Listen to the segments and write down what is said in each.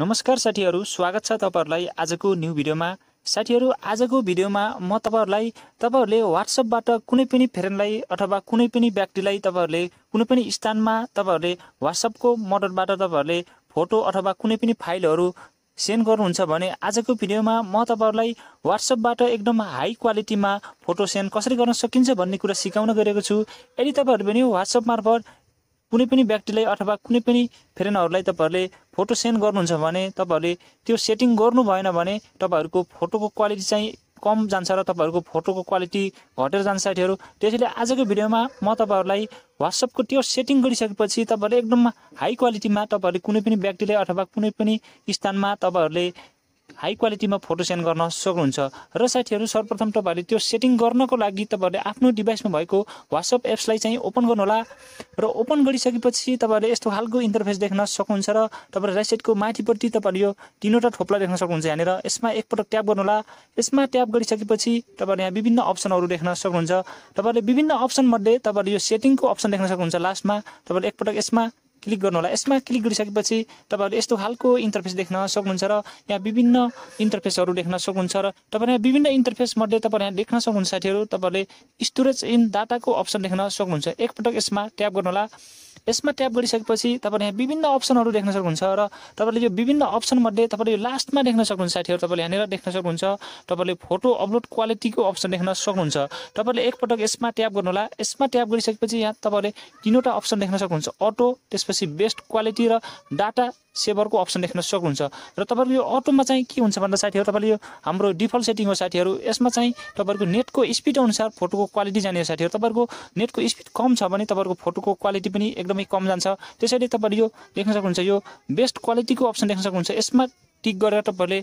नमस्कार साथीहरू स्वागत छ तपाईँहरूलाई आजको न्यु भिडियोमा साथीहरू आजको भिडियोमा म तपाईँहरूलाई तपाईँहरूले वाट्सएपबाट कुनै पनि फ्रेन्डलाई अथवा कुनै पनि व्यक्तिलाई तपाईँहरूले कुनै पनि स्थानमा तपाईँहरूले वाट्सएपको मद्दतबाट तपाईँहरूले फोटो अथवा कुनै पनि फाइलहरू सेन्ड गर्नुहुन्छ भने आजको भिडियोमा म तपाईँहरूलाई वाट्सएपबाट एकदम हाई क्वालिटीमा फोटो सेन्ड कसरी गर्न सकिन्छ भन्ने कुरा सिकाउन गरेको छु यदि तपाईँहरू पनि वाट्सएप मार्फत कुनै पनि व्यक्तिलाई अथवा कुनै पनि फ्रेन्डहरूलाई तपाईँहरूले फोटो सेन्ड गर्नुहुन्छ भने तपाईँहरूले त्यो सेटिङ गर्नु भएन भने तपाईँहरूको फोटोको क्वालिटी चाहिँ कम जान्छ र तपाईँहरूको फोटोको क्वालिटी घटेर जान्छ साथीहरू त्यसैले आजको भिडियोमा म तपाईँहरूलाई वाट्सएपको त्यो सेटिङ गरिसकेपछि तपाईँहरूले एकदम हाई क्वालिटीमा तपाईँहरूले कुनै पनि व्यक्तिले अथवा कुनै पनि स्थानमा तपाईँहरूले हाई क्वालिटीमा फोटो सेन्ड गर्न सक्नुहुन्छ र साथीहरू सर्वप्रथम तपाईँहरूले त्यो सेटिङ गर्नको लागि तपाईँहरूले आफ्नो डिभाइसमा भएको वाट्सएप एप्सलाई चाहिँ ओपन गर्नुहोला र ओपन गरिसकेपछि तपाईँहरूले यस्तो खालको इन्टरफेस देख्न सक्नुहुन्छ र तपाईँहरू राइट साइडको माथिपट्टि तपाईँहरूले यो तिनवटा थोप्ला देख्न सक्नुहुन्छ यहाँनिर यसमा एकपटक ट्याप गर्नुहोला यसमा ट्याप गरिसकेपछि तपाईँहरूले यहाँ विभिन्न अप्सनहरू देख्न सक्नुहुन्छ तपाईँहरूले विभिन्न अप्सनमध्ये तपाईँहरूले यो सेटिङको अप्सन देख्न सक्नुहुन्छ लास्टमा तपाईँहरूले एकपटक यसमा क्लिक गर्नु होला यसमा क्लिक गरिसकेपछि तपाईँहरूले यस्तो खालको इन्टरफेस देख्न सक्नुहुन्छ र यहाँ विभिन्न इन्टरफेसहरू देख्न सक्नुहुन्छ र तपाईँले यहाँ विभिन्न इन्टरफेसमध्ये तपाईँले यहाँ देख्न सक्नुहुन्छ साथीहरू तपाईँहरूले स्टोरेज इन डाटाको अप्सन देख्न सक्नुहुन्छ एकपटक यसमा ट्याप गर्नु होला यसमा ट्याप गरिसकेपछि तपाईँले यहाँ विभिन्न अप्सनहरू देख्न सक्नुहुन्छ र तपाईँले यो विभिन्न अप्सनमध्ये तपाईँले यो लास्टमा देख्न सक्नुहुन्छ साथीहरू तपाईँले यहाँनिर देख्न सक्नुहुन्छ तपाईँले फोटो अपलोड क्वालिटीको अप्सन देख्न सक्नुहुन्छ तपाईँले एकपटक यसमा ट्याप गर्नुहोला यसमा ट्याप गरिसकेपछि यहाँ तपाईँले तिनवटा अप्सन देख्न सक्नुहुन्छ अटो त्यसपछि बेस्ट क्वालिटी र डाटा सेभरको अप्सन देख्न सक्नुहुन्छ र तपाईँको यो अटोमा चाहिँ के हुन्छ भन्दा साथीहरू तपाईँले यो हाम्रो डिफल्ट सेटिङ हो साथीहरू यसमा चाहिँ तपाईँको नेटको स्पिड अनुसार फोटोको क्वालिटी जाने हो साथीहरू तपाईँको नेटको स्पिड कम छ भने तपाईँको फोटोको क्वालिटी पनि एकदम एकदमै कम जान्छ त्यसैले तपाईँले यो देख्न सक्नुहुन्छ यो बेस्ट क्वालिटीको अप्सन देख्न सक्नुहुन्छ यसमा टिक गरेर तपाईँहरूले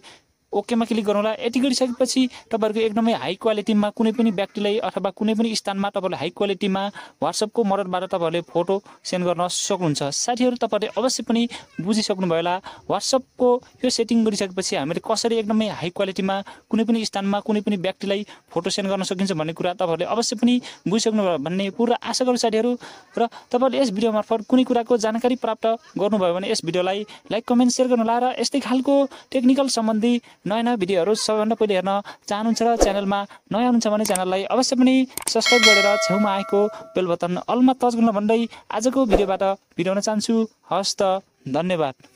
ओकेमा क्लिक गर्नुहोला यति गरिसकेपछि तपाईँहरूको एकदमै हाई क्वालिटीमा कुनै पनि व्यक्तिलाई अथवा कुनै पनि स्थानमा तपाईँहरूले हाई क्वालिटीमा वाट्सएपको मद्दतबाट तपाईँहरूले फोटो सेन्ड गर्न सक्नुहुन्छ साथीहरू तपाईँहरूले अवश्य पनि बुझिसक्नुभयो होला वाट्सएपको यो सेटिङ गरिसकेपछि हामीले कसरी एकदमै हाई क्वालिटीमा कुनै पनि स्थानमा कुनै पनि व्यक्तिलाई फोटो सेन्ड गर्न सकिन्छ भन्ने कुरा तपाईँहरूले अवश्य पनि बुझिसक्नुभयो भन्ने पुरा आशा गर्छु साथीहरू र तपाईँहरूले यस भिडियो मार्फत कुनै कुराको जानकारी प्राप्त गर्नुभयो भने यस भिडियोलाई लाइक कमेन्ट सेयर गर्नुहोला र यस्तै खालको टेक्निकल सम्बन्धी नयाँ नयाँ भिडियोहरू सबैभन्दा पहिले हेर्न चाहनुहुन्छ र च्यानलमा नयाँ हुनुहुन्छ भने च्यानललाई अवश्य पनि सब्सक्राइब गरेर छेउमा आएको बेल बटन अलमा टच गर्न भन्दै आजको भिडियोबाट हुन चाहन्छु हस् त धन्यवाद